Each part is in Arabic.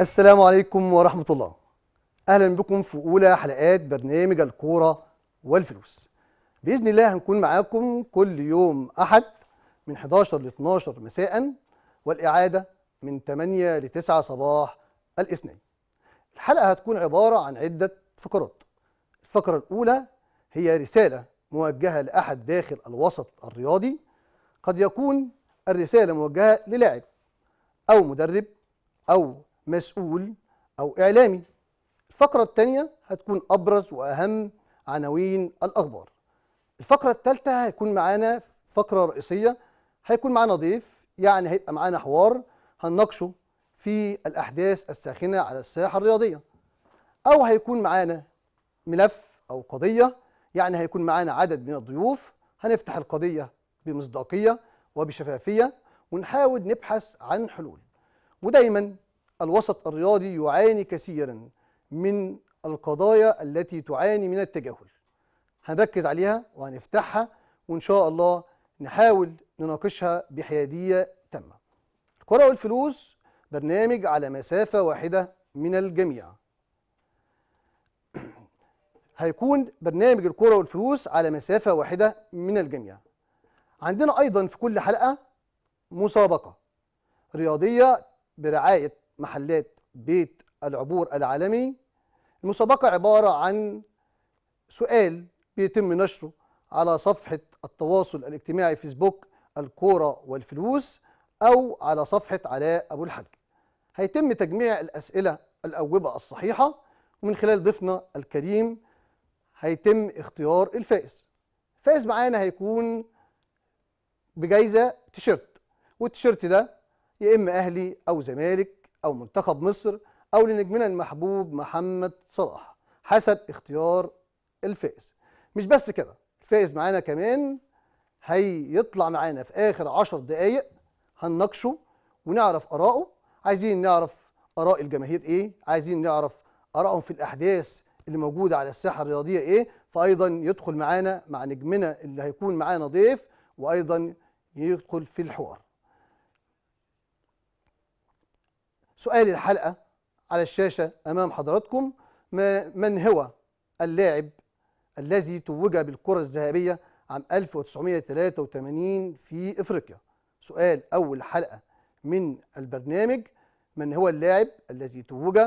السلام عليكم ورحمة الله أهلا بكم في أولى حلقات برنامج الكورة والفلوس بإذن الله هنكون معاكم كل يوم أحد من 11 ل 12 مساء والإعادة من 8 ل 9 صباح الاثنين الحلقة هتكون عبارة عن عدة فقرات الفقرة الأولى هي رسالة موجهة لأحد داخل الوسط الرياضي قد يكون الرسالة موجهة للاعب أو مدرب أو مسؤول أو إعلامي الفقرة الثانية هتكون أبرز وأهم عناوين الأخبار الفقرة الثالثة هيكون معانا فقرة رئيسية هيكون معانا ضيف يعني هيبقى معانا حوار هنناقشه في الأحداث الساخنة على الساحة الرياضية أو هيكون معانا ملف أو قضية يعني هيكون معانا عدد من الضيوف هنفتح القضية بمصداقية وبشفافية ونحاول نبحث عن حلول ودايما الوسط الرياضي يعاني كثيرا من القضايا التي تعاني من التجاهل هنركز عليها وهنفتحها وإن شاء الله نحاول نناقشها بحيادية تامة الكرة والفلوس برنامج على مسافة واحدة من الجميع هيكون برنامج الكرة والفلوس على مسافة واحدة من الجميع عندنا أيضا في كل حلقة مسابقة رياضية برعاية محلات بيت العبور العالمي المسابقة عبارة عن سؤال بيتم نشره على صفحة التواصل الاجتماعي فيسبوك الكورة والفلوس أو على صفحة علاء أبو الحج هيتم تجميع الأسئلة الأوبة الصحيحة ومن خلال ضيفنا الكريم هيتم اختيار الفائز الفائز معانا هيكون بجايزة تيشيرت والتيشيرت ده يا إما أهلي أو زمالك أو منتخب مصر أو لنجمنا المحبوب محمد صلاح حسب اختيار الفائز مش بس كده الفائز معانا كمان هيطلع معانا في آخر عشر دقايق هنناقشه ونعرف ارائه عايزين نعرف آراء الجماهير إيه عايزين نعرف آرائهم في الأحداث اللي موجودة على الساحة الرياضية إيه فأيضا يدخل معانا مع نجمنا اللي هيكون معانا ضيف وأيضا يدخل في الحوار سؤال الحلقة على الشاشة أمام حضراتكم من هو اللاعب الذي توج بالكرة الذهبية عام 1983 في إفريقيا سؤال أول حلقة من البرنامج من هو اللاعب الذي توج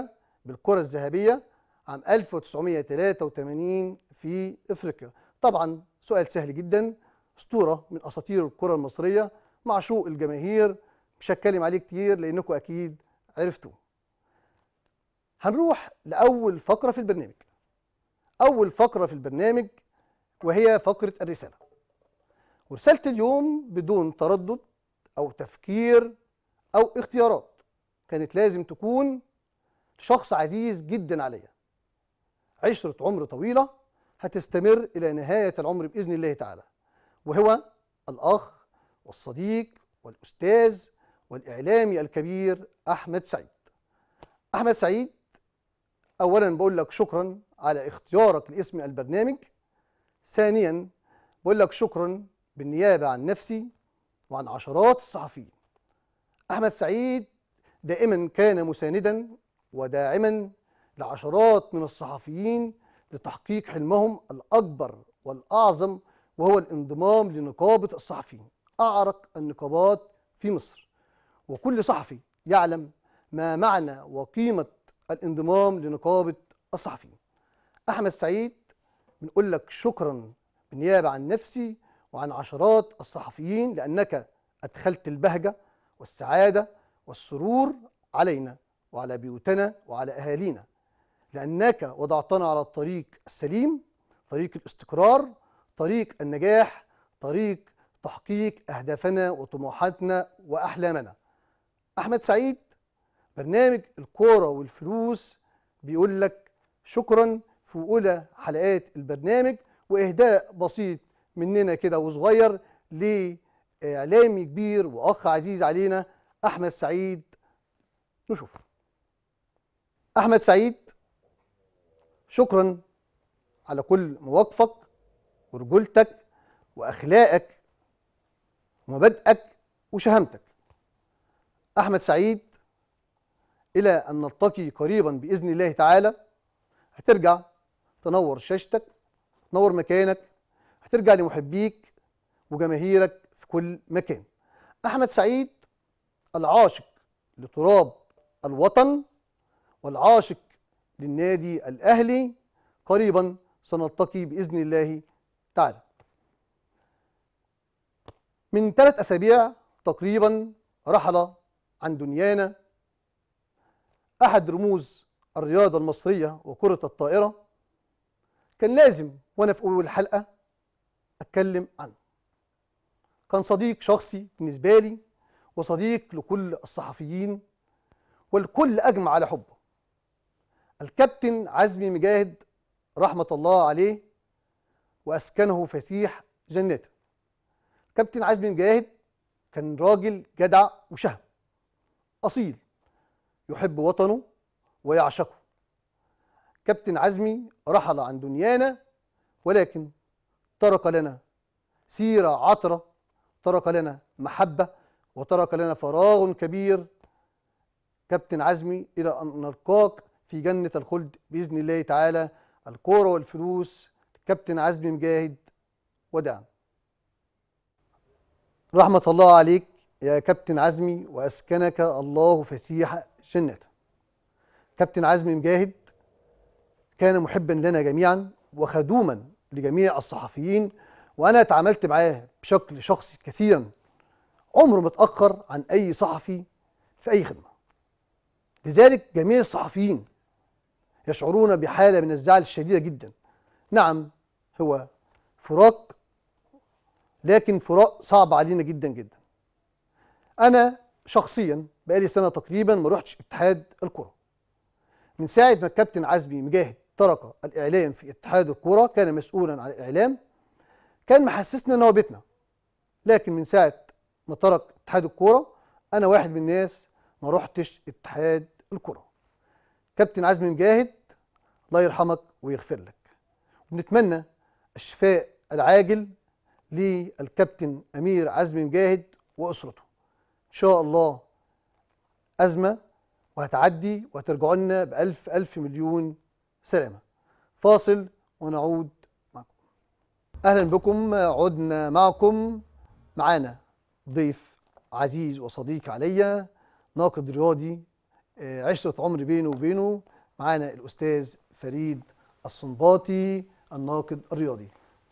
بالكرة الذهبية عام 1983 في إفريقيا طبعا سؤال سهل جدا أسطورة من أساطير الكرة المصرية معشوق الجماهير مش هتكلم عليه كتير لأنكم أكيد عرفتوه هنروح لأول فقرة في البرنامج أول فقرة في البرنامج وهي فقرة الرسالة ورسالة اليوم بدون تردد أو تفكير أو اختيارات كانت لازم تكون شخص عزيز جدا عليا عشرة عمر طويلة هتستمر إلى نهاية العمر بإذن الله تعالى وهو الأخ والصديق والأستاذ والإعلامي الكبير أحمد سعيد أحمد سعيد أولا بقول لك شكرا على اختيارك لاسم البرنامج ثانيا بقول لك شكرا بالنيابة عن نفسي وعن عشرات الصحفيين أحمد سعيد دائما كان مساندا وداعما لعشرات من الصحفيين لتحقيق حلمهم الأكبر والأعظم وهو الانضمام لنقابة الصحفيين أعرق النقابات في مصر وكل صحفي يعلم ما معنى وقيمة الانضمام لنقابة الصحفيين أحمد سعيد بنقول لك شكرا بالنيابة عن نفسي وعن عشرات الصحفيين لأنك أدخلت البهجة والسعادة والسرور علينا وعلى بيوتنا وعلى أهالينا لأنك وضعتنا على الطريق السليم طريق الاستقرار طريق النجاح طريق تحقيق أهدافنا وطموحاتنا وأحلامنا احمد سعيد برنامج الكوره والفلوس بيقول لك شكرا في اولى حلقات البرنامج واهداء بسيط مننا كده وصغير لاعلامي كبير واخ عزيز علينا احمد سعيد نشوفه احمد سعيد شكرا على كل مواقفك ورجولتك واخلاقك ومبادئك وشهامتك أحمد سعيد إلى أن نلتقي قريبا بإذن الله تعالى هترجع تنور شاشتك تنور مكانك هترجع لمحبيك وجماهيرك في كل مكان أحمد سعيد العاشق لتراب الوطن والعاشق للنادي الأهلي قريبا سنلتقي بإذن الله تعالى من ثلاث أسابيع تقريبا رحل عن دنيانا أحد رموز الرياضة المصرية وكرة الطائرة كان لازم وأنا في أول الحلقة أتكلم عنه كان صديق شخصي بالنسبة لي وصديق لكل الصحفيين والكل أجمع على حبه الكابتن عزمي مجاهد رحمة الله عليه وأسكنه فسيح جنته كابتن عزمي مجاهد كان راجل جدع وشهم أصيل يحب وطنه ويعشقه كابتن عزمي رحل عن دنيانا ولكن ترك لنا سيرة عطرة ترك لنا محبة وترك لنا فراغ كبير كابتن عزمي إلى أن نلقاك في جنة الخلد بإذن الله تعالى الكورة والفلوس كابتن عزمي مجاهد ودعم رحمة الله عليك يا كابتن عزمي وأسكنك الله فسيح جنته كابتن عزمي مجاهد كان محبا لنا جميعا وخدوما لجميع الصحفيين وأنا تعاملت معاه بشكل شخصي كثيرا عمره ما اتأخر عن أي صحفي في أي خدمة لذلك جميع الصحفيين يشعرون بحالة من الزعل الشديدة جدا نعم هو فراق لكن فراق صعب علينا جدا جدا انا شخصيا بقالي سنه تقريبا ما رحتش اتحاد الكره من ساعه ما الكابتن عزمي مجاهد ترك الاعلام في اتحاد الكره كان مسؤولا عن الاعلام كان محسسنا ان هو بيتنا لكن من ساعه ما ترك اتحاد الكوره انا واحد من الناس ما رحتش اتحاد الكره كابتن عزمي مجاهد الله يرحمك ويغفر لك ونتمنى الشفاء العاجل للكابتن امير عزمي مجاهد واسرته شاء الله أزمة وهتعدي وهترجعوا لنا بألف ألف مليون سلامة فاصل ونعود معكم أهلا بكم عدنا معكم معانا ضيف عزيز وصديق عليا ناقد رياضي آه، عشرة عمر بينه وبينه معانا الأستاذ فريد الصنباطي الناقد الرياضي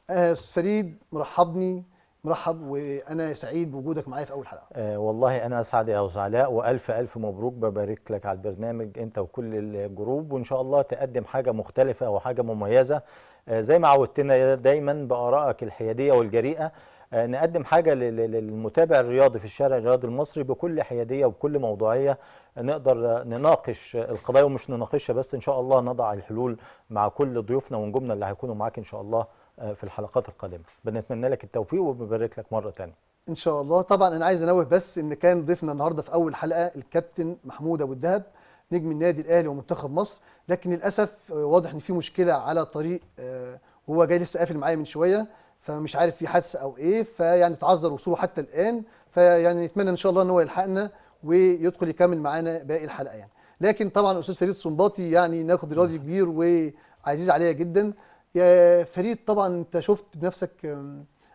آه، أستاذ فريد مرحبني مرحب وانا سعيد بوجودك معايا في اول حلقه آه والله انا اسعد يا وزعلاء والف الف مبروك ببارك لك على البرنامج انت وكل الجروب وان شاء الله تقدم حاجه مختلفه وحاجه مميزه آه زي ما عودتنا دايما بارائك الحياديه والجريئه آه نقدم حاجه للمتابع الرياضي في الشارع الرياضي المصري بكل حياديه وبكل موضوعيه نقدر نناقش القضايا ومش نناقشها بس ان شاء الله نضع الحلول مع كل ضيوفنا ونجومنا اللي هيكونوا معاك ان شاء الله آه، في الحلقات القادمه بنتمنى لك التوفيق وبنبارك لك مره ثانيه ان شاء الله طبعا انا عايز انوه بس ان كان ضيفنا النهارده في اول حلقه الكابتن محمود ابو الدهب نجم النادي الاهلي ومنتخب مصر لكن للاسف آه، واضح ان في مشكله على طريق آه، هو جاي لسه قافل معايا من شويه فمش عارف في حادثه او ايه فيعني تعذر وصوله حتى الان فيعني نتمنى ان شاء الله ان هو يلحقنا ويدخل يكمل معانا باقي الحلقه يعني لكن طبعا استاذ فريد صنباطي يعني ناخد راضي كبير وعزيز عليا جدا يا فريد طبعا انت شفت بنفسك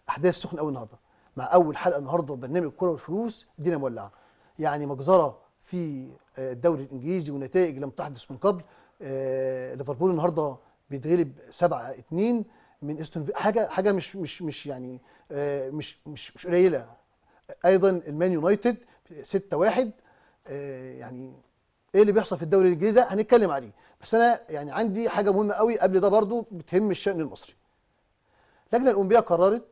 احداث سخن قوي النهارده مع اول حلقه النهارده برنامج الكره والفلوس دينا مولعه يعني مجزره في آه، الدوري الانجليزي ونتائج لم تحدث من قبل آه، ليفربول النهارده بيتغلب 7 2 من استون حاجه حاجه مش مش مش يعني آه، مش مش مش قليله ايضا المان يونايتد 6 1 يعني ايه اللي بيحصل في الدوري الانجليزي ده هنتكلم عليه بس انا يعني عندي حاجه مهمه قوي قبل ده برضو بتهم الشان المصري اللجنه الاولمبيه قررت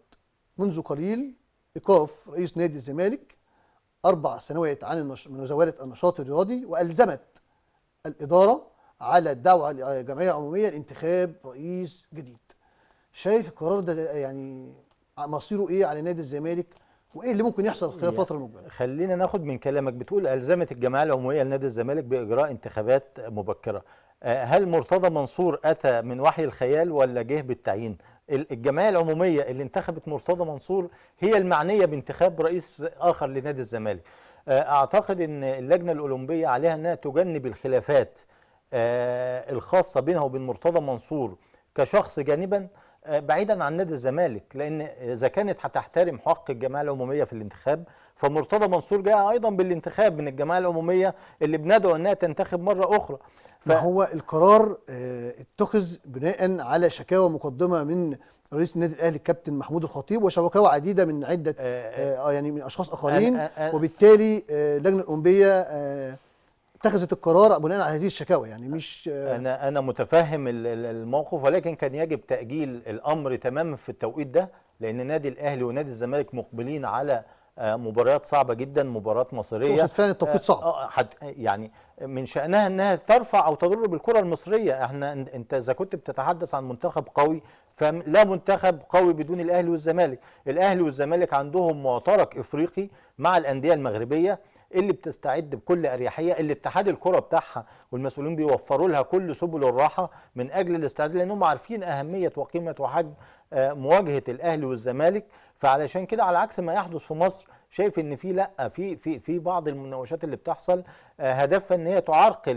منذ قليل ايقاف رئيس نادي الزمالك اربع سنوات عن مزاوله النشاط الرياضي والزمت الاداره على الدعوه لجمعيه عموميه لانتخاب رئيس جديد شايف القرار ده يعني مصيره ايه على نادي الزمالك وايه اللي ممكن يحصل خلال الفتره المقبله خلينا ناخد من كلامك بتقول الزمت الجمعيه العموميه لنادي الزمالك باجراء انتخابات مبكره آه، هل مرتضى منصور اتى من وحي الخيال ولا جه بالتعيين الجمعيه العموميه اللي انتخبت مرتضى منصور هي المعنيه بانتخاب رئيس اخر لنادي الزمالك آه، اعتقد ان اللجنه الاولمبيه عليها انها تجنب الخلافات آه، الخاصه بينها وبين مرتضى منصور كشخص جانبا بعيدا عن نادي الزمالك لان اذا كانت هتحترم حق الجمعيه العموميه في الانتخاب فمرتضى منصور جاء ايضا بالانتخاب من الجمعيه العموميه اللي بندعو انها تنتخب مره اخرى ف... ما هو القرار آه، اتخذ بناء على شكاوى مقدمه من رئيس النادي الاهلي الكابتن محمود الخطيب وشكاوى عديده من عده آه, آه،, آه، يعني من اشخاص اخرين وبالتالي اللجنه الاولمبيه اتخذت القرار بناء على هذه الشكاوى يعني مش انا انا متفهم الموقف ولكن كان يجب تاجيل الامر تماما في التوقيت ده لان نادي الاهلي ونادي الزمالك مقبلين على آه، مباريات صعبه جدا مباريات مصيريه تقصد فعلا التوقيت صعب آه، آه، يعني من شانها انها ترفع او تضر بالكره المصريه احنا انت اذا كنت بتتحدث عن منتخب قوي فلا منتخب قوي بدون الاهلي والزمالك الاهلي والزمالك عندهم معترك افريقي مع الانديه المغربيه اللي بتستعد بكل اريحيه اللي اتحاد الكره بتاعها والمسؤولين بيوفروا لها كل سبل الراحه من اجل الاستعداد لانهم عارفين اهميه وقيمه وحجم آه، مواجهه الاهلي والزمالك فعلشان كده على عكس ما يحدث في مصر شايف ان في لا في في في بعض المناوشات اللي بتحصل آه، هدفها ان هي تعرقل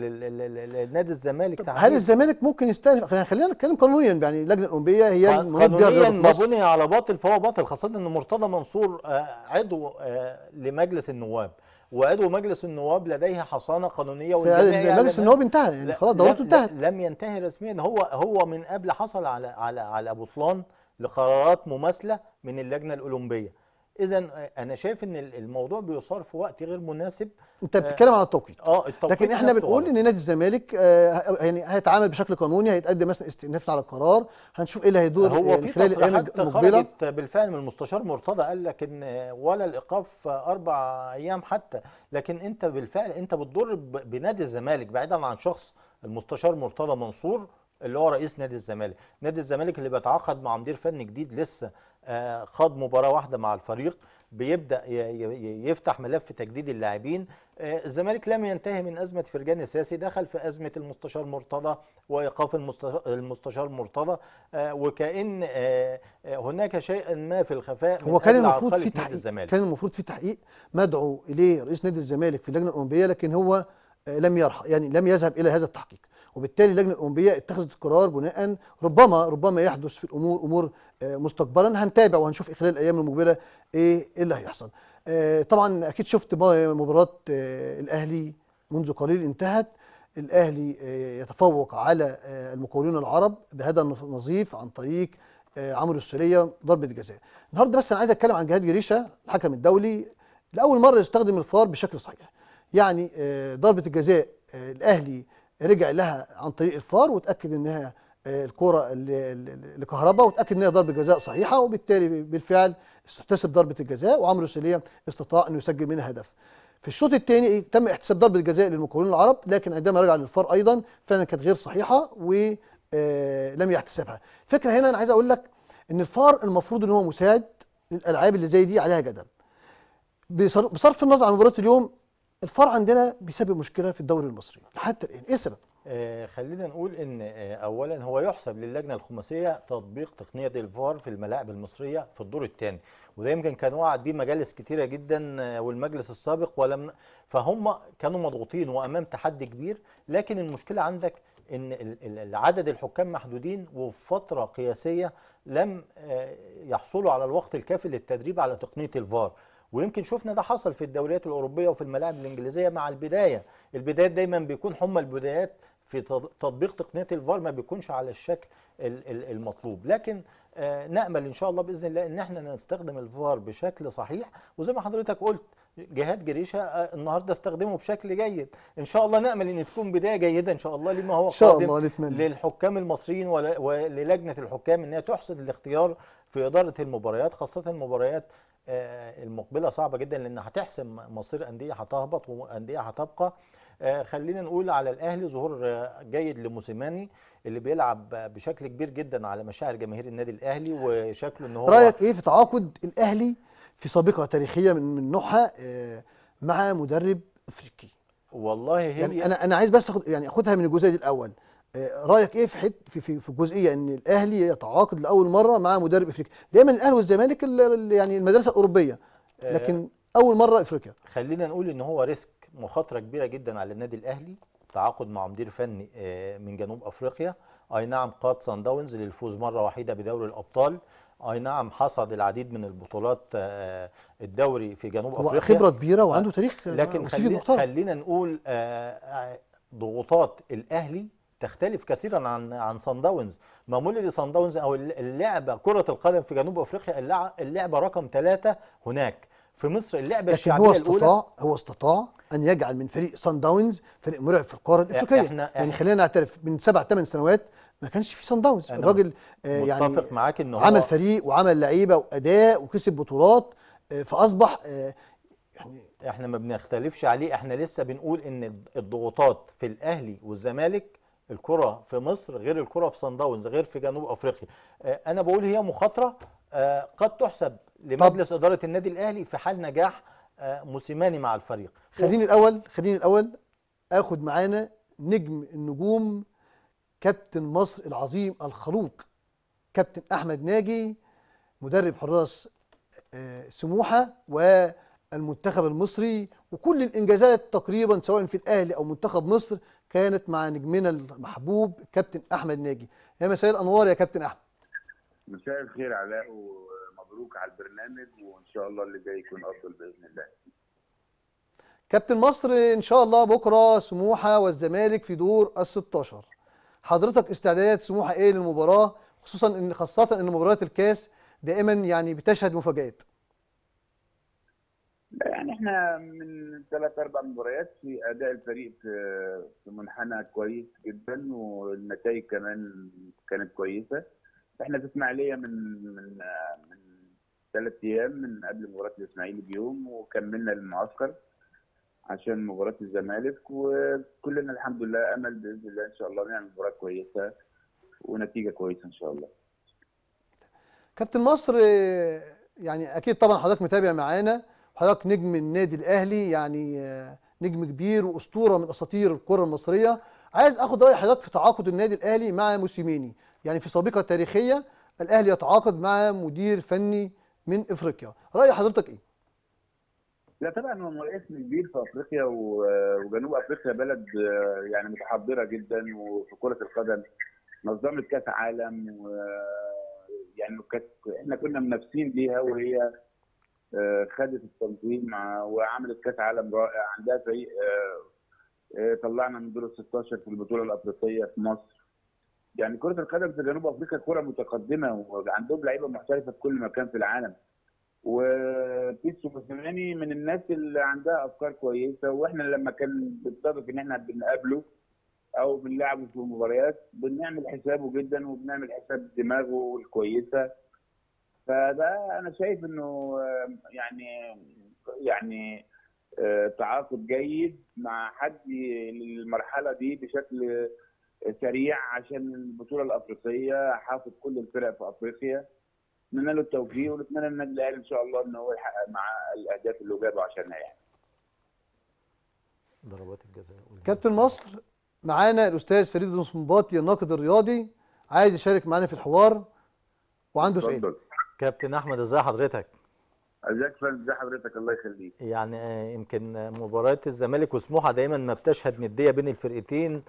نادي الزمالك هل الزمالك ممكن يستهدف خلينا نتكلم قانونيا يعني اللجنه الاولمبيه هي قانونيا ما بني على باطل فهو باطل خاصه ان مرتضى منصور آه، عضو لمجلس النواب وعضو مجلس النواب لديه حصانه قانونيه مجلس النواب انتهى يعني خلاص دورته انتهت لم ينتهي رسميا هو هو من قبل حصل على على على بطلان لقرارات مماثله من اللجنه الاولمبيه اذا آه، انا شايف ان الموضوع بيصار في وقت غير مناسب انت بتتكلم آه على التوقيت آه،, اه التوقيت لكن احنا بنقول ان نادي الزمالك آه يعني هيتعامل بشكل قانوني هيتقدم مثلا استئناف على القرار هنشوف ايه اللي هيدور هو يعني في خلال الايام المقبله خرجت بالفعل من المستشار مرتضى قال لك ان ولا الايقاف اربع ايام حتى لكن انت بالفعل انت بتضر بنادي الزمالك بعيدا عن شخص المستشار مرتضى منصور اللي هو رئيس نادي الزمالك نادي الزمالك اللي بيتعاقد مع مدير فني جديد لسه آه، خاض مباراه واحده مع الفريق بيبدا يفتح ملف تجديد اللاعبين آه، الزمالك لم ينتهي من ازمه فرجان السياسي دخل في ازمه المستشار مرتضى وايقاف المستشار مرتضى آه، وكأن هناك شيئا ما في الخفاء هو كان المفروض في تحقيق كان المفروض في تحقيق مدعو اليه رئيس نادي الزمالك في اللجنه الاولمبيه لكن هو لم يرحق يعني لم يذهب الى هذا التحقيق وبالتالي اللجنه الاولمبيه اتخذت القرار بناء ربما ربما يحدث في الامور امور آه، مستقبلا هنتابع وهنشوف خلال الايام المقبله ايه اللي هيحصل آه، طبعا اكيد شفت مباراه آه، الاهلي منذ قليل انتهت الاهلي يتفوق على المقاولون العرب بهذا نظيف عن طريق عمرو السوليه ضربه جزاء النهارده بس انا عايز اتكلم عن جهاد جريشه الحكم الدولي لاول مره يستخدم الفار بشكل صحيح يعني ضربه الجزاء الاهلي رجع لها عن طريق الفار وتاكد انها آه، الكره لكهرباء وتاكد انها ضربه جزاء صحيحه وبالتالي بالفعل احتسب ضربه الجزاء وعمرو سيليا استطاع انه يسجل منها هدف. في الشوط الثاني تم احتساب ضربه جزاء للمكونين العرب لكن عندما رجع للفار ايضا فعلا كانت غير صحيحه ولم آه، يحتسبها. الفكره هنا انا عايز اقول لك ان الفار المفروض ان هو مساعد للالعاب اللي زي دي عليها جدل. بصرف النظر عن مباراه اليوم الفار عندنا بيسبب مشكله في الدوري المصري حتى الان ايه السبب؟ آه خلينا نقول ان آه اولا هو يحسب للجنه الخماسيه تطبيق تقنيه الفار في الملاعب المصريه في الدور الثاني وده يمكن كان وعد بيه مجالس كتيره جدا آه، والمجلس السابق ولم فهم كانوا مضغوطين وامام تحدي كبير لكن المشكله عندك ان عدد الحكام محدودين وفتره قياسيه لم آه، يحصلوا على الوقت الكافي للتدريب على تقنيه الفار ويمكن شفنا ده حصل في الدوريات الاوروبيه وفي الملاعب الانجليزيه مع البدايه البدايات دايما بيكون هم البدايات في تطبيق تقنيه الفار ما بيكونش على الشكل المطلوب لكن آه، نامل ان شاء الله باذن الله ان احنا نستخدم الفار بشكل صحيح وزي ما حضرتك قلت جهاد جريشه آه، النهارده استخدمه بشكل جيد ان شاء الله نامل ان تكون بدايه جيده ان شاء الله لما هو إن شاء قادم الله نتمنى. للحكام المصريين ولجنه الحكام انها تحسن الاختيار في اداره المباريات خاصه المباريات آه، المقبله صعبه جدا لان هتحسم مصير انديه هتهبط وانديه هتبقى آه، خلينا نقول على الاهلي ظهور جيد لموسيماني اللي بيلعب بشكل كبير جدا على مشاعر جماهير النادي الاهلي وشكله ان هو رايك ايه في تعاقد الاهلي في سابقه تاريخيه من نوعها آه، مع مدرب افريقي والله هي يعني انا انا عايز بس اخد يعني اخدها من الجزء دي الاول رايك ايه في حت في في, في ان الاهلي يتعاقد لاول مره مع مدرب افريقي دايما الاهلي والزمالك يعني المدرسه الاوروبيه آه، لكن اول مره افريقيا خلينا نقول ان هو ريسك مخاطره كبيره جدا على النادي الاهلي تعاقد مع مدير فني آه، من جنوب افريقيا اي نعم قاد سان داونز للفوز مره وحيده بدوري الابطال اي نعم حصد العديد من البطولات آه، الدوري في جنوب هو افريقيا خبره كبيره وعنده تاريخ لكن خلينا نقول ضغوطات الاهلي تختلف كثيرا عن عن سان داونز ما مولد سان داونز او اللعبه كره القدم في جنوب افريقيا اللعبه رقم ثلاثه هناك في مصر اللعبه الشعبيه هو استطاع الأولى هو استطاع ان يجعل من فريق سان داونز فريق مرعب في القاره الافريقيه احنا يعني خلينا نعترف من سبع ثمان سنوات ما كانش في سان داونز الراجل آه، يعني متفق معاك ان هو عمل فريق وعمل لعيبه واداء وكسب بطولات آه، فاصبح آه، يعني احنا ما بنختلفش عليه احنا لسه بنقول ان الضغوطات في الاهلي والزمالك الكره في مصر غير الكره في صن داونز غير في جنوب افريقيا آه، انا بقول هي مخاطره آه، قد تحسب لمجلس اداره النادي الاهلي في حال نجاح آه، موسيماني مع الفريق خليني الاول خليني الاول اخد معانا نجم النجوم كابتن مصر العظيم الخلوق كابتن احمد ناجي مدرب حراس سموحه و المنتخب المصري وكل الانجازات تقريبا سواء في الاهلي او منتخب مصر كانت مع نجمنا المحبوب كابتن احمد ناجي يا مساء الانوار يا كابتن احمد مساء الخير علاء ومبروك على البرنامج وان شاء الله اللي جاي يكون افضل باذن الله كابتن مصر ان شاء الله بكره سموحه والزمالك في دور ال 16 حضرتك استعدادات سموحه ايه للمباراه خصوصا ان خاصه ان مباريات الكاس دائما يعني بتشهد مفاجات يعني احنا من ثلاث اربع مباريات في اداء الفريق في منحنى كويس جدا والنتائج كمان كانت كويسه احنا في اسماعيليه من من من ثلاث ايام من قبل مباراه الاسماعيلي بيوم وكملنا المعسكر عشان مباراه الزمالك وكلنا الحمد لله امل باذن الله ان شاء الله نعمل مباراه كويسه ونتيجه كويسه ان شاء الله. كابتن مصر يعني اكيد طبعا حضرتك متابع معانا حضرتك نجم النادي الاهلي يعني نجم كبير واسطوره من اساطير الكره المصريه عايز اخد راي حضرتك في تعاقد النادي الاهلي مع موسيميني يعني في سابقه تاريخيه الاهلي يتعاقد مع مدير فني من افريقيا راي حضرتك ايه لا طبعا هو اسم كبير في افريقيا وجنوب افريقيا بلد يعني متحضره جدا وفي كره القدم نظمت كاس عالم و يعني كانت احنا كنا منافسين ليها وهي آه، خدت التنظيم وعملت كاس عالم رائع عندها فريق آه، آه، طلعنا من دور ال 16 في البطوله الافريقيه في مصر يعني كره القدم في جنوب افريقيا كره متقدمه وعندهم لعيبه محترفه في كل مكان في العالم وبيتسو موسيماني من الناس اللي عندها افكار كويسه واحنا لما كان بيتصادف ان احنا بنقابله او بنلعبه في المباريات بنعمل حسابه جدا وبنعمل حساب دماغه الكويسه فده انا شايف انه يعني يعني آه، تعاقد جيد مع حد للمرحله دي بشكل سريع عشان البطوله الافريقيه حافظ كل الفرق في افريقيا نتمنى له التوفيق ونتمنى النادي الاهلي ان شاء الله ان هو يحقق مع الاهداف اللي جابه عشان يعني ضربات الجزاء كابتن مصر معانا الاستاذ فريد المصنباطي الناقد الرياضي عايز يشارك معانا في الحوار وعنده سؤال كابتن احمد ازي حضرتك ازيك فندم ازي حضرتك الله يخليك يعني آه، يمكن مباريات الزمالك وسموحه دايما ما بتشهد نديه بين الفرقتين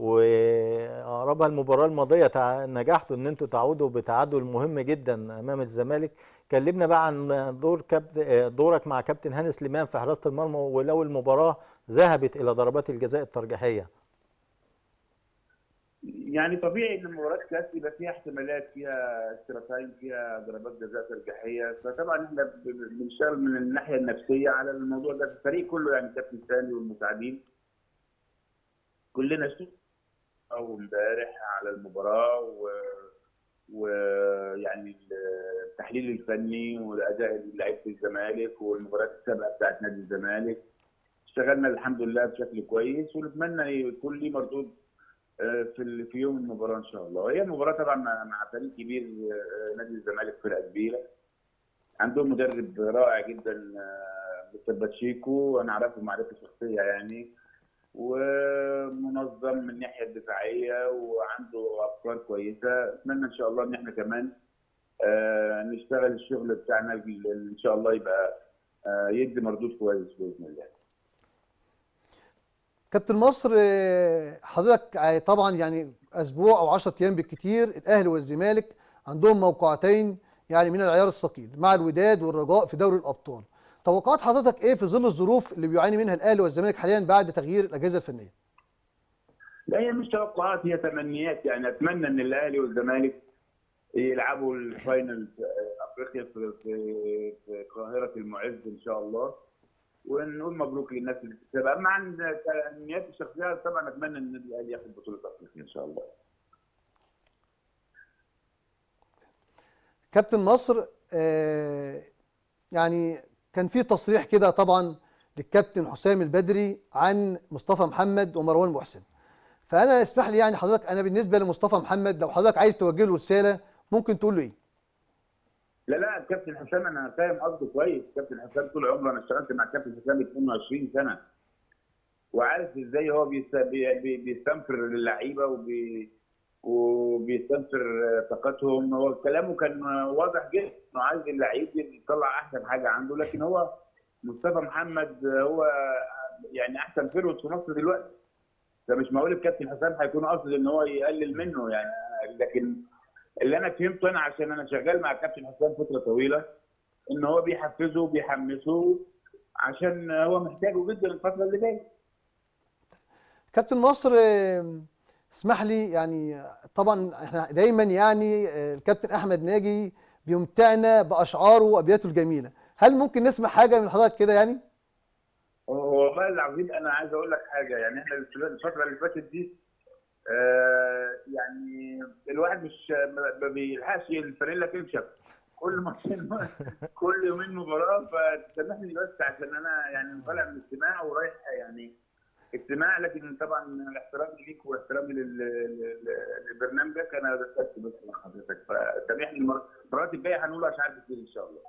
واقربها آه، المباراه الماضيه نجحتوا ان انتوا تعودوا بتعادل مهم جدا امام الزمالك كلمنا بقى عن دور كابتن آه، دورك مع كابتن هاني سليمان في حراسه المرمى ولو المباراه ذهبت الى ضربات الجزاء الترجيحيه يعني طبيعي ان مباراه كاس يبقى فيها احتمالات فيها استراتيجيه فيها ضربات جزاء ترجيحيه فطبعا احنا بنشتغل من الناحيه النفسيه على الموضوع ده الفريق كله يعني كابتن سامي والمساعدين كلنا او امبارح على المباراه و... ويعني التحليل الفني واداء لعيبه الزمالك والمباريات السابقه بتاعت نادي الزمالك اشتغلنا الحمد لله بشكل كويس ونتمنى يكون ليه مردود آه، في في يوم المباراه ان شاء الله هي المباراه طبعا مع فريق كبير آه، نادي الزمالك فرقه كبيره عندهم مدرب رائع جدا آه، مستر باتشيكو انا اعرفه معرفه شخصيه يعني ومنظم من الناحيه الدفاعيه وعنده افكار كويسه اتمنى ان شاء الله ان احنا كمان نشتغل الشغل بتاعنا ان شاء الله يبقى يدي مردود كويس باذن الله كابتن مصر آه، حضرتك آه، طبعا يعني اسبوع او 10 ايام بالكتير الاهلي والزمالك عندهم موقعتين يعني من العيار الثقيل مع الوداد والرجاء في دوري الابطال توقعات حضرتك ايه في ظل الظروف اللي بيعاني منها الاهلي والزمالك حاليا بعد تغيير الاجهزه الفنيه لا هي مش توقعات هي تمنيات يعني اتمنى ان الاهلي والزمالك يلعبوا الفاينل آه، في افريقيا في القاهره المعز ان شاء الله ونقول مبروك للناس اللي بتتابع اما عن النيات الشخصيه طبعا اتمنى ان الاهلي ياخد بطوله افريقيا ان شاء الله كابتن مصر آه، يعني كان في تصريح كده طبعا للكابتن حسام البدري عن مصطفى محمد ومروان محسن فانا اسمح لي يعني حضرتك انا بالنسبه لمصطفى محمد لو حضرتك عايز توجه له رساله ممكن تقول له ايه لا لا كابتن حسام انا فاهم قصده كويس كابتن حسام طول عمره انا اشتغلت مع الكابتن حسام 22 سنه وعارف ازاي هو بيستنفر اللعيبه وبي وبيستنفر طاقتهم هو كلامه كان واضح جدا انه عايز اللعيب يطلع احسن حاجه عنده لكن هو مصطفى محمد هو يعني احسن فيروس في مصر دلوقتي فمش معقول الكابتن حسام هيكون قصد ان هو يقلل منه يعني لكن اللي انا فهمته انا عشان انا شغال مع كابتن حسام فتره طويله ان هو بيحفزه وبيحمسه عشان هو محتاجه جدا الفتره اللي جايه كابتن مصر اسمح لي يعني طبعا احنا دايما يعني آه، الكابتن احمد ناجي بيمتعنا باشعاره وابياته الجميله هل ممكن نسمع حاجه من حضرتك كده يعني والله العظيم انا عايز اقول لك حاجه يعني احنا الفتره اللي فاتت دي آه، يعني الواحد مش ما بيلحقش الفانيلا تنشف كل ماتشين كل يومين مباراه فسامحني بس عشان انا يعني طالع من اجتماع ورايح يعني اجتماع لكن طبعا الاحترام ليك واحترامي لبرنامجك انا بس بس مع حضرتك فسامحني المرات الجايه هنقولها شعار كتير ان شاء الله.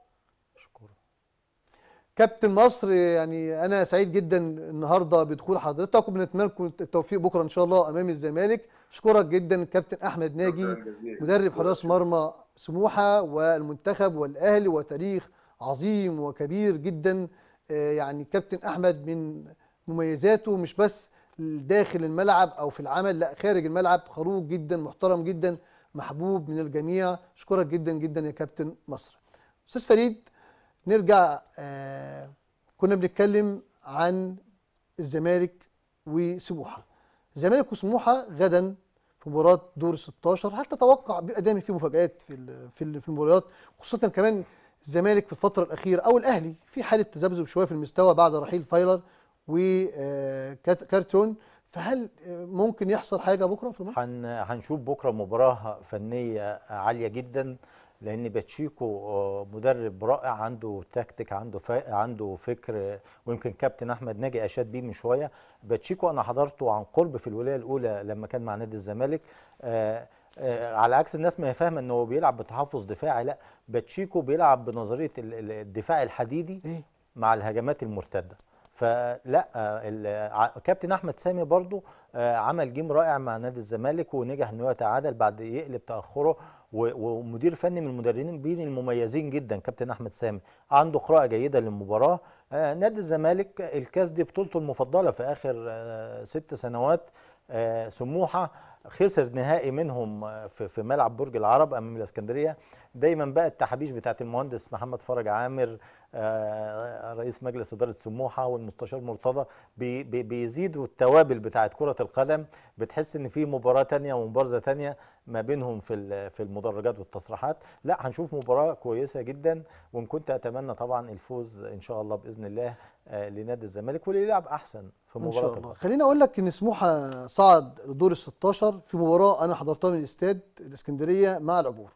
شكرا كابتن مصر يعني انا سعيد جدا النهارده بدخول حضرتك وبنتمنى لكم التوفيق بكره ان شاء الله امام الزمالك اشكرك جدا كابتن احمد ناجي مدرب حراس مرمى سموحه والمنتخب والاهلي وتاريخ عظيم وكبير جدا آه، يعني كابتن احمد من مميزاته مش بس داخل الملعب او في العمل لا خارج الملعب خروج جدا محترم جدا محبوب من الجميع اشكرك جدا جدا يا كابتن مصر استاذ فريد نرجع آه، كنا بنتكلم عن الزمالك وسموحه الزمالك وسموحه غدا في مباراه دور 16 حتى تتوقع بيبقى دايما في مفاجات في في في المباريات خصوصا كمان الزمالك في الفتره الاخيره او الاهلي في حاله تذبذب شويه في المستوى بعد رحيل فايلر وكارتون آه، فهل آه، ممكن يحصل حاجه بكره في الماتش؟ هنشوف بكره مباراه فنيه عاليه جدا لان باتشيكو آه، مدرب رائع عنده تكتيك عنده عنده فكر ويمكن كابتن احمد ناجي اشاد بيه من شويه باتشيكو انا حضرته عن قرب في الولايه الاولى لما كان مع نادي الزمالك آه، آه، على عكس الناس ما هي فاهمه ان هو بيلعب بتحفظ دفاعي لا باتشيكو بيلعب بنظريه الدفاع الحديدي إيه؟ مع الهجمات المرتده فلا كابتن احمد سامي برضو عمل جيم رائع مع نادي الزمالك ونجح انه يتعادل بعد يقلب تاخره ومدير فني من المدربين بين المميزين جدا كابتن احمد سامي عنده قراءه جيده للمباراه آه، نادي الزمالك الكاس دي بطولته المفضله في اخر آه، ست سنوات آه، سموحه خسر نهائي منهم في ملعب برج العرب امام الاسكندريه دايما بقى التحابيش بتاعت المهندس محمد فرج عامر آه، رئيس مجلس اداره سموحه والمستشار مرتضى بيزيدوا التوابل بتاعت كره القدم بتحس ان في مباراه ثانيه ومبارزه ثانيه ما بينهم في في المدرجات والتصريحات لا هنشوف مباراه كويسه جدا وان كنت اتمنى طبعا الفوز ان شاء الله باذن الله آه، لنادي الزمالك واللي يلعب احسن في مباراه ان شاء الله خليني اقول لك ان سموحه صعد لدور ال 16 في مباراه انا حضرتها من الاستاد الاسكندريه مع العبور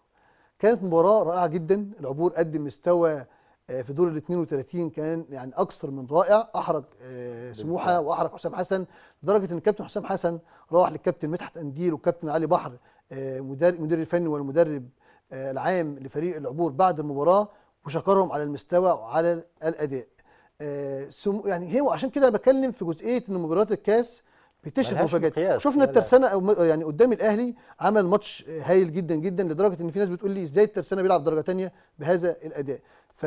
كانت مباراة رائعة جدا العبور قدم مستوى آه، في دور ال 32 كان يعني اكثر من رائع احرج آه، سموحه واحرج حسام حسن لدرجه ان الكابتن حسام حسن راح للكابتن مدحت انديل والكابتن علي بحر آه، مدير المدير الفني والمدرب العام لفريق العبور بعد المباراه وشكرهم على المستوى وعلى الاداء يعني هي عشان كده انا بتكلم في جزئيه ان مباريات الكاس بتشهد مفاجآت شفنا الترسانه يعني قدام الاهلي عمل ماتش هايل جدا جدا لدرجه ان في ناس بتقول لي ازاي الترسانه بيلعب درجه ثانيه بهذا الاداء ف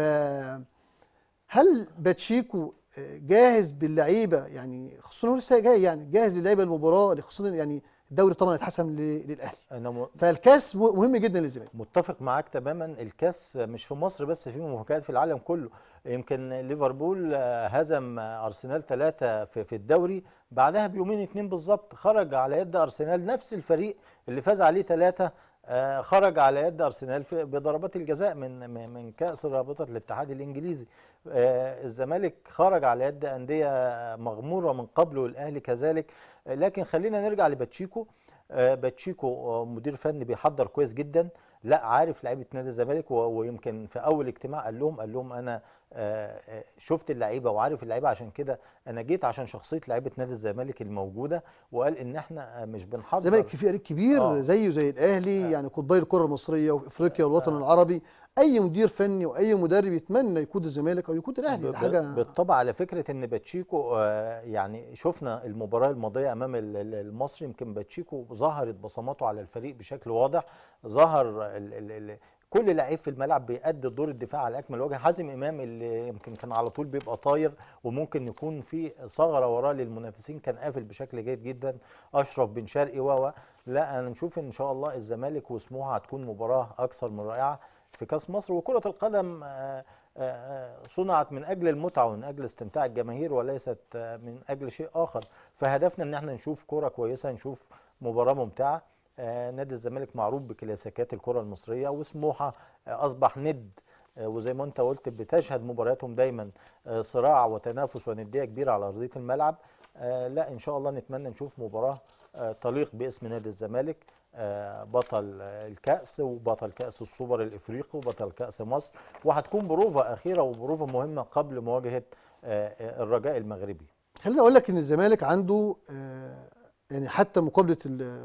هل باتشيكو جاهز باللعيبه يعني خصوصا هو لسه جاي يعني جاهز للعيبه المباراه خصوصا يعني الدوري طبعا اتحسم للاهلي أنا م... فالكاس مهم جدا للزمالك متفق معاك تماما الكاس مش في مصر بس في مفاجآت في العالم كله يمكن ليفربول هزم ارسنال ثلاثة في, في الدوري بعدها بيومين اتنين بالظبط خرج على يد ارسنال نفس الفريق اللي فاز عليه ثلاثة آه، خرج على يد ارسنال بضربات الجزاء من من كاس رابطه الاتحاد الانجليزي آه، الزمالك خرج على يد انديه مغموره من قبل والاهلي كذلك آه، لكن خلينا نرجع لباتشيكو باتشيكو مدير فني بيحضر كويس جدا لا عارف لعيبه نادي الزمالك ويمكن في اول اجتماع قال لهم قال لهم انا آه، آه، شفت اللعيبه وعارف اللعيبه عشان كده انا جيت عشان شخصيه لعيبه نادي الزمالك الموجوده وقال ان احنا مش بنحضر الزمالك فريق كبير آه. زيه زي الاهلي آه. يعني قطبي الكره المصريه وافريقيا آه. والوطن آه. العربي اي مدير فني واي مدرب يتمنى يقود الزمالك او يقود الاهلي ب... حاجه بالطبع على فكره ان باتشيكو آه يعني شفنا المباراه الماضيه امام المصري يمكن باتشيكو ظهرت بصماته على الفريق بشكل واضح ظهر ال ال ال كل لعيب في الملعب بيأدي دور الدفاع على اكمل وجه حازم امام اللي يمكن كان على طول بيبقى طاير وممكن يكون في ثغره وراه للمنافسين كان قافل بشكل جيد جدا اشرف بن شرقي و لا انا نشوف ان شاء الله الزمالك وسموحه هتكون مباراه اكثر من رائعه في كاس مصر وكره القدم آه، آه، آه، صنعت من اجل المتعه ومن اجل استمتاع الجماهير وليست من اجل شيء اخر فهدفنا ان احنا نشوف كره كويسه نشوف مباراه ممتعه آه، نادي الزمالك معروف بكلاسيكيات الكره المصريه وسموحه آه، اصبح ند آه، وزي ما انت قلت بتشهد مبارياتهم دايما صراع وتنافس ونديه كبيره على ارضيه الملعب لا ان شاء الله نتمنى نشوف مباراه تليق باسم نادي الزمالك بطل الكأس وبطل كأس السوبر الإفريقي وبطل كأس مصر وهتكون بروفة أخيرة وبروفة مهمة قبل مواجهة الرجاء المغربي خليني أقول لك إن الزمالك عنده يعني حتى مقابله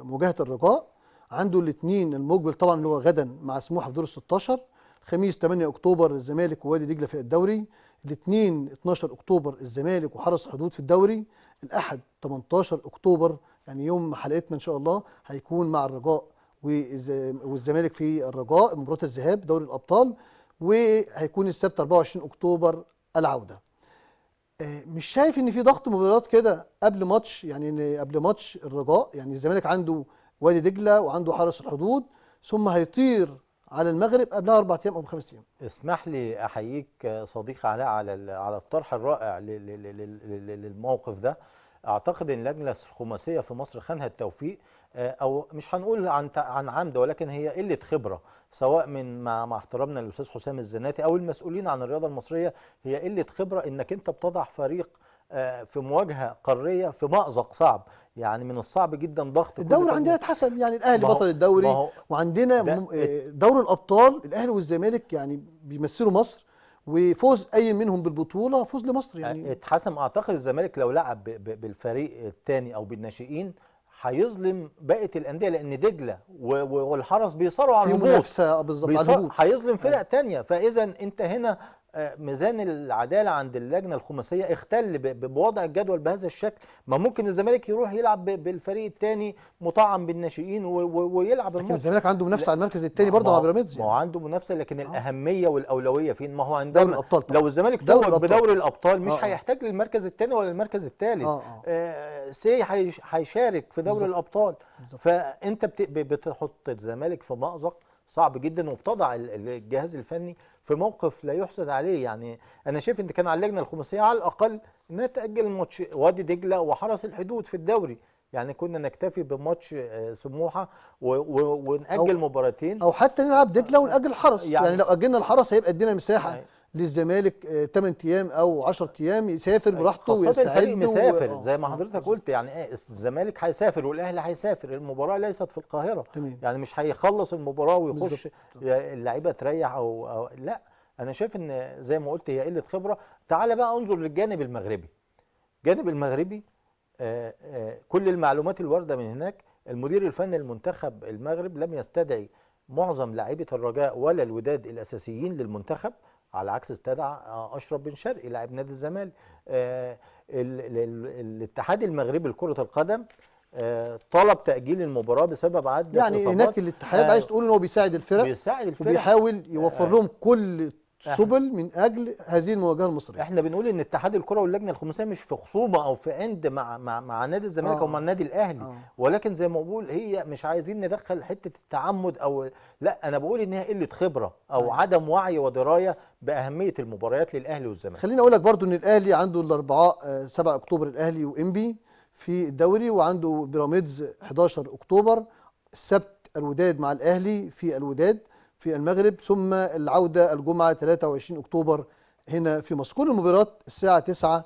مواجهه الرجاء عنده الاثنين المقبل طبعا اللي هو غدا مع سموحه في دور ال 16 الخميس 8 اكتوبر الزمالك ووادي دجله في الدوري الاثنين 12 اكتوبر الزمالك وحرس حدود في الدوري الاحد 18 اكتوبر يعني يوم حلقتنا ان شاء الله هيكون مع الرجاء والزمالك في الرجاء مباراه الذهاب دوري الابطال وهيكون السبت 24 اكتوبر العوده آه، مش شايف ان في ضغط مباريات كده قبل ماتش يعني قبل ماتش الرجاء يعني الزمالك عنده وادي دجله وعنده حرس الحدود ثم هيطير على المغرب قبلها اربع ايام او خمس ايام. اسمح لي احييك صديقي علاء على على الطرح الرائع للموقف ده. اعتقد ان اللجنه الخماسيه في مصر خانها التوفيق آه، او مش هنقول عن عن عمد ولكن هي قله خبره سواء من مع, مع احترامنا للاستاذ حسام الزناتي او المسؤولين عن الرياضه المصريه هي قله خبره انك انت بتضع فريق آه، في مواجهه قاريه في مأزق صعب يعني من الصعب جدا ضغط الدوري عندنا اتحسن يعني الاهلي بطل الدوري وعندنا آه، دوري الابطال الاهلي والزمالك يعني بيمثلوا مصر وفوز اي منهم بالبطوله فوز لمصر يعني اتحسم اعتقد الزمالك لو لعب بالفريق الثاني او بالناشئين هيظلم باقي الانديه لان دجله والحرس بيصاروا على الهجوم آه، بالظبط هيظلم فرق ثانيه أيوة. فاذا انت هنا ميزان العداله عند اللجنه الخماسيه اختل بوضع الجدول بهذا الشكل ما ممكن الزمالك يروح يلعب بالفريق الثاني مطعم بالناشئين ويلعب لكن الزمالك عنده منافسه على المركز الثاني برضه مع بيراميدز ما هو يعني. عنده منافسه لكن آه. الاهميه والاولويه فين ما هو عندنا دوري الابطال لو الزمالك دور بدوري الابطال مش آه، آه. هيحتاج للمركز الثاني ولا المركز الثالث آه،, آه. آه. سي هيشارك في دوري الابطال بالزبط. فانت بتحط الزمالك في مأزق صعب جدا وبتضع الجهاز الفني في موقف لا يحسد عليه يعني انا شايف ان كان على اللجنه الخماسيه على الاقل انها تاجل ماتش وادي دجله وحرس الحدود في الدوري يعني كنا نكتفي بماتش آه، سموحه وناجل مباراتين او حتى نلعب دجله وناجل حرس يعني, يعني لو اجلنا الحرس هيبقى ادينا مساحه يعني للزمالك 8 آه، ايام او 10 ايام يسافر أيوة، براحته ويستعد مسافر زي ما آه. حضرتك قلت يعني إيه، الزمالك هيسافر والاهلي هيسافر المباراه ليست في القاهره تمام. يعني مش هيخلص المباراه ويخش اللعيبه تريح أو, او لا انا شايف ان زي ما قلت هي قله خبره تعال بقى انظر للجانب المغربي الجانب المغربي آآ آه، آآ كل المعلومات الوارده من هناك المدير الفني المنتخب المغرب لم يستدعي معظم لاعيبه الرجاء ولا الوداد الاساسيين للمنتخب على عكس استدعى اشرف بن شرقي لاعب نادي الزمالك آه، الاتحاد المغربي لكره القدم آه، طلب تاجيل المباراه بسبب عدد يعني هناك الاتحاد آه، عايز تقول ان هو بيساعد الفرق بيساعد الفرق وبيحاول يوفر لهم كل سبل من اجل هذه المواجهه المصريه احنا بنقول ان اتحاد الكره واللجنه الخماسيه مش في خصومه او في اند مع مع, مع نادي الزمالك آه. او مع النادي الاهلي آه. ولكن زي ما بقول هي مش عايزين ندخل حته التعمد او لا انا بقول ان هي قله خبره او آه. عدم وعي ودرايه باهميه المباريات للاهلي والزمالك خليني اقول لك برده ان الاهلي عنده الاربعاء 7 آه، اكتوبر الاهلي وانبي في الدوري وعنده بيراميدز 11 اكتوبر السبت الوداد مع الاهلي في الوداد في المغرب ثم العودة الجمعة 23 أكتوبر هنا في مصر كل المباريات الساعة 9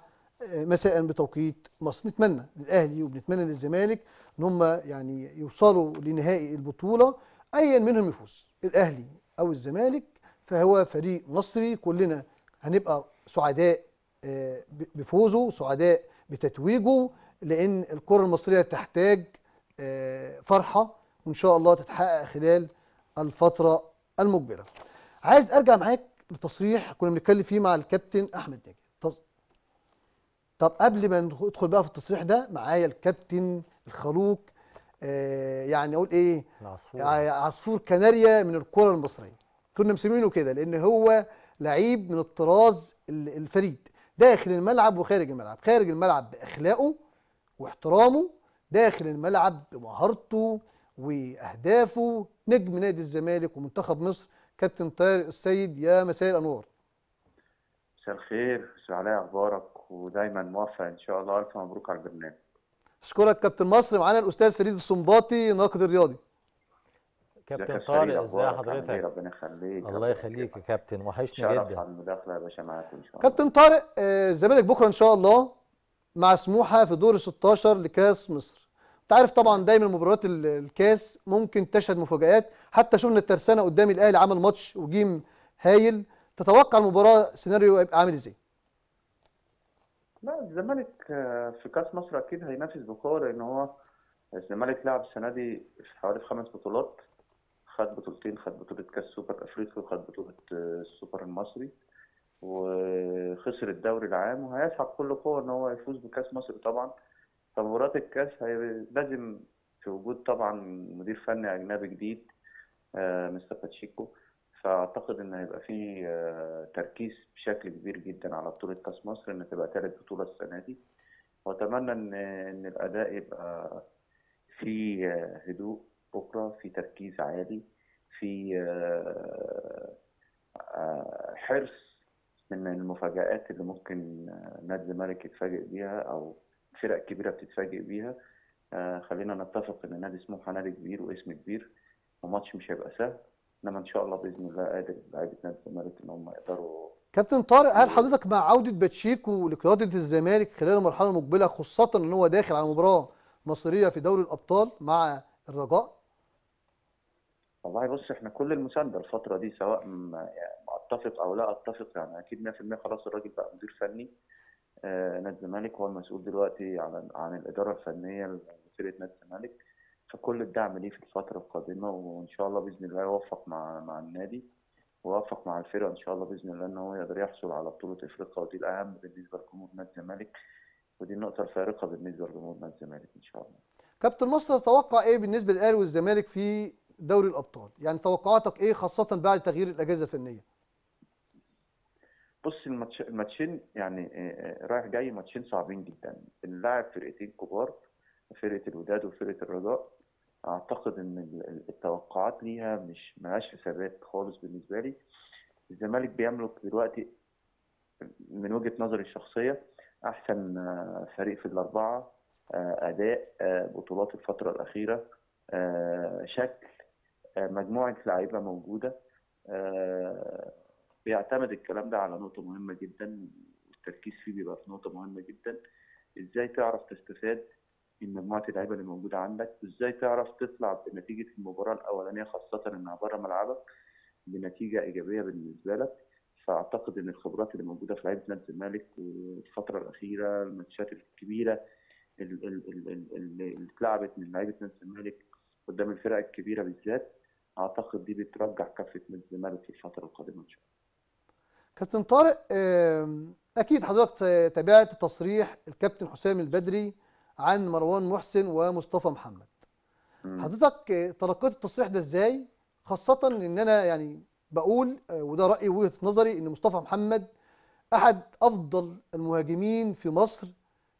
آه، مساء بتوقيت مصر نتمنى للأهلي وبنتمنى للزمالك إن هم يعني يوصلوا لنهائي البطولة أيا منهم يفوز الأهلي أو الزمالك فهو فريق مصري كلنا هنبقى سعداء آه، بفوزه سعداء بتتويجه لأن الكرة المصرية تحتاج آه، فرحة وإن شاء الله تتحقق خلال الفترة المجبره عايز ارجع معاك لتصريح كنا بنتكلم فيه مع الكابتن احمد ناجي تص... طب قبل ما ندخل بقى في التصريح ده معايا الكابتن الخلوق آه يعني اقول ايه عصفور عصفور كناريا من الكره المصريه كنا مسمينه كده لان هو لعيب من الطراز الفريد داخل الملعب وخارج الملعب خارج الملعب باخلاقه واحترامه داخل الملعب بمهارته واهدافه نجم نادي الزمالك ومنتخب مصر كابتن طارق السيد يا مساء الانوار مساء الخير مساء علاء اخبارك ودايما موفق ان شاء الله الف مبروك على البرنامج اشكرك كابتن مصر معانا الاستاذ فريد الصنباطي ناقد الرياضي كابتن طارق ازاي حضرتك إيه؟ ربنا يخليك الله يخليك يا كابتن وحشني جدا شرف على المداخله يا باشا معاك ان شاء الله كابتن طارق آه، الزمالك بكره ان شاء الله مع سموحه في دور 16 لكاس مصر تعرف طبعا دايما مباريات الكاس ممكن تشهد مفاجآت حتى شفنا الترسانة قدام الأهلي عمل ماتش وجيم هايل تتوقع المباراة سيناريو هيبقى عامل ازاي؟ لا الزمالك آه، في كاس مصر اكيد هينافس بقوه لان هو الزمالك لعب السنه دي في حوالي خمس بطولات خد بطولتين خد بطوله كاس سوبر افريقيا وخد بطوله آه، السوبر المصري وخسر الدوري العام وهيسعى بكل قوه ان هو يفوز بكاس مصر طبعا تطورات الكاس لازم في وجود طبعا مدير فني اجنبي جديد آه، مستر باتشيكو فاعتقد ان هيبقى في آه، تركيز بشكل كبير جدا على بطوله كاس مصر ان تبقى ثالث بطوله السنه دي واتمنى ان ان الاداء يبقى في آه، هدوء بكره في تركيز عالي في حرص من المفاجآت اللي ممكن نادي الزمالك يتفاجئ بيها او فرق كبيره بتتفاجئ بيها آه، خلينا نتفق ان نادي سموحه نادي كبير واسم كبير وماتش مش هيبقى سهل انما ان شاء الله باذن الله قادر لعيبه نادي الزمالك ان هم يقدروا كابتن طارق هل حضرتك مع عوده باتشيكو لقياده الزمالك خلال المرحله المقبله خاصه ان هو داخل على مباراه مصريه في دوري الابطال مع الرجاء؟ والله بص احنا كل المسانده الفتره دي سواء يعني اتفق او لا اتفق يعني اكيد 100% خلاص الراجل بقى مدير فني آه، نادي الزمالك هو المسؤول دلوقتي عن عن الاداره الفنيه لفرقه نادي الزمالك فكل الدعم ليه في الفتره القادمه وان شاء الله باذن الله يوفق مع مع النادي ويوفق مع الفرقه ان شاء الله باذن الله ان هو يقدر يحصل على بطوله افريقيا ودي الاهم بالنسبه لجمهور نادي الزمالك ودي النقطه الفارقه بالنسبه لجمهور نادي الزمالك ان شاء الله. كابتن مصطفى تتوقع ايه بالنسبه للاهلي والزمالك في دوري الابطال؟ يعني توقعاتك ايه خاصه بعد تغيير الاجهزه الفنيه؟ بص الماتش الماتشين يعني آه، آه، رايح جاي ماتشين صعبين جدا بنلاعب فرقتين كبار فرقه الوداد وفرقه الرجاء اعتقد ان التوقعات ليها مش ملهاش حسابات خالص بالنسبه لي الزمالك بيملك دلوقتي من وجهه نظري الشخصيه احسن آه، فريق في الاربعه اداء بطولات الفتره الاخيره شكل مجموعه لعيبه موجوده بيعتمد الكلام ده على نقطة مهمة جدا والتركيز فيه بيبقى في نقطة مهمة جدا ازاي تعرف تستفاد من مجموعة اللعيبة اللي موجودة عندك وازاي تعرف تطلع بنتيجة المباراة الأولانية خاصة إنها بره ملعبك بنتيجة إيجابية بالنسبة لك فأعتقد إن الخبرات اللي موجودة في لعيبة نادي الزمالك والفترة الأخيرة الماتشات الكبيرة اللي اتلعبت من لعيبة نادي الزمالك قدام الفرق الكبيرة بالذات أعتقد دي بترجح كفة نادي الزمالك في الفترة القادمة إن شاء الله. كابتن طارق اكيد حضرتك تابعت تصريح الكابتن حسام البدري عن مروان محسن ومصطفى محمد حضرتك تلقيت التصريح ده ازاي خاصه ان انا يعني بقول آه، وده رايي ووجهه نظري ان مصطفى محمد احد افضل المهاجمين في مصر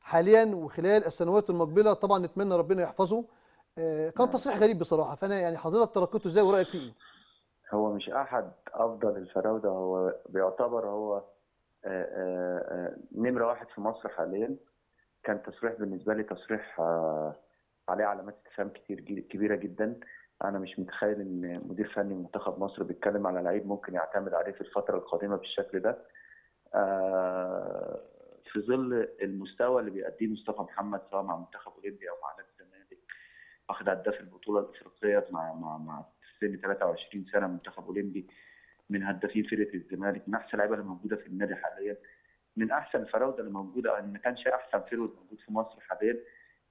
حاليا وخلال السنوات المقبله طبعا نتمنى ربنا يحفظه آه، كان نعم. تصريح غريب بصراحه فانا يعني حضرتك تلقيته ازاي ورايك فيه ايه هو مش احد افضل الفراوده هو بيعتبر هو آه، آه، آه، نمره واحد في مصر حاليا كان تصريح بالنسبه لي تصريح عليه علامات استفهام كتير كبيره جدا انا مش متخيل ان مدير فني منتخب مصر بيتكلم على لعيب ممكن يعتمد عليه في الفتره القادمه بالشكل ده في ظل المستوى اللي بيأديه مصطفى محمد سواء مع منتخب اولمبيا او مع نادي الزمالك واخد هداف البطوله الافريقيه مع مع مع سن 23 سنه منتخب اولمبي من هدافين فرقه الزمالك من احسن اللعيبه اللي موجوده في النادي حاليا من احسن الفراوده اللي موجوده ان ما كانش احسن فرود موجود في مصر حاليا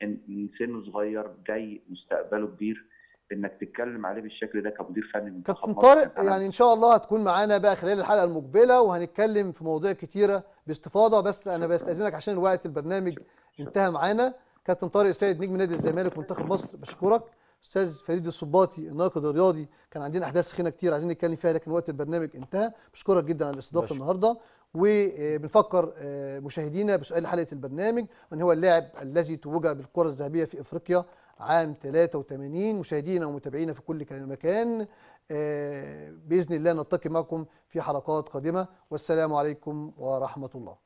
ان سنه صغير جاي مستقبله كبير انك تتكلم عليه بالشكل ده كمدير فني من كابتن طارق يعني ان شاء الله هتكون معانا بقى خلال الحلقه المقبله وهنتكلم في مواضيع كتيره باستفاضه بس انا بستاذنك عشان وقت البرنامج انتهى معانا كابتن طارق سيد نجم نادي الزمالك منتخب مصر بشكرك استاذ فريد الصباطي الناقد الرياضي كان عندنا احداث سخينه كتير عايزين نتكلم فيها لكن وقت البرنامج انتهى بشكرك جدا على الاستضافه النهارده وبنفكر آه، مشاهدينا بسؤال حلقه البرنامج من هو اللاعب الذي توج بالكره الذهبيه في افريقيا عام 83 مشاهدينا ومتابعينا في كل مكان آه، باذن الله نلتقي معكم في حلقات قادمه والسلام عليكم ورحمه الله